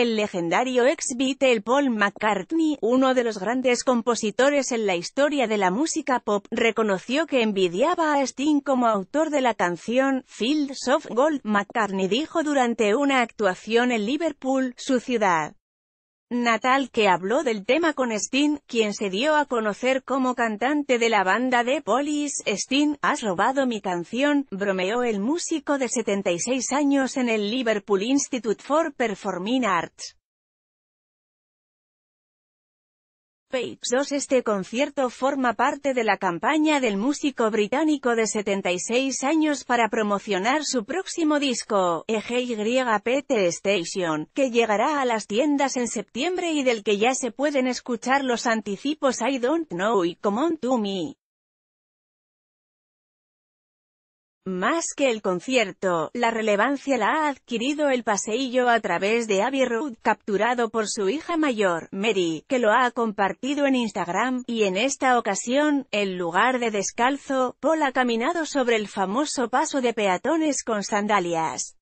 El legendario ex-Beatle Paul McCartney, uno de los grandes compositores en la historia de la música pop, reconoció que envidiaba a Sting como autor de la canción Fields of Gold. McCartney dijo durante una actuación en Liverpool, su ciudad, Natal que habló del tema con Sting, quien se dio a conocer como cantante de la banda de Police, Sting, has robado mi canción, bromeó el músico de 76 años en el Liverpool Institute for Performing Arts. Page 2 Este concierto forma parte de la campaña del músico británico de 76 años para promocionar su próximo disco, EGYPT Station, que llegará a las tiendas en septiembre y del que ya se pueden escuchar los anticipos I Don't Know y Come On To Me. Más que el concierto, la relevancia la ha adquirido el paseillo a través de Abbey Road, capturado por su hija mayor, Mary, que lo ha compartido en Instagram, y en esta ocasión, en lugar de descalzo, Paul ha caminado sobre el famoso paso de peatones con sandalias.